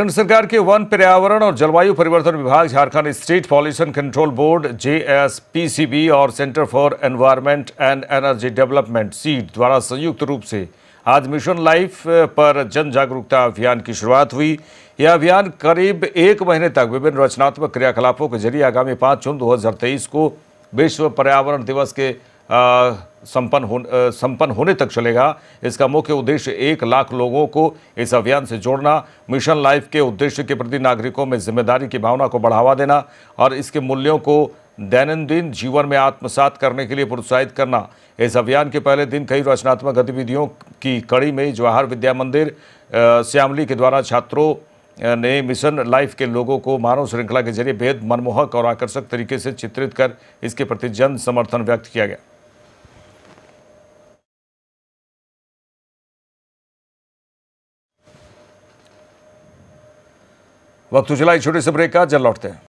केंद्र सरकार के वन पर्यावरण और जलवायु परिवर्तन विभाग Jharkhand state pollution control board जे और centre for environment and energy development सीट द्वारा संयुक्त रूप से आज मिशन लाइफ पर जन जागरूकता अभियान की शुरुआत हुई यह अभियान करीब एक महीने तक विभिन्न रचनात्मक क्रियाकलापों के जरिए आगामी पाँच जून दो को विश्व पर्यावरण दिवस के आ, संपन्न हो संपन्न होने तक चलेगा इसका मुख्य उद्देश्य एक लाख लोगों को इस अभियान से जोड़ना मिशन लाइफ के उद्देश्य के प्रति नागरिकों में जिम्मेदारी की भावना को बढ़ावा देना और इसके मूल्यों को दैनंदिन जीवन में आत्मसात करने के लिए प्रोत्साहित करना इस अभियान के पहले दिन कई रचनात्मक गतिविधियों की कड़ी में जवाहर विद्या मंदिर श्यामली के द्वारा छात्रों ने मिशन लाइफ के लोगों को मानव श्रृंखला के जरिए बेहद मनमोहक और आकर्षक तरीके से चित्रित कर इसके प्रति जन समर्थन व्यक्त किया गया वक्त उजला छोटे से ब्रेक का जल लौटते हैं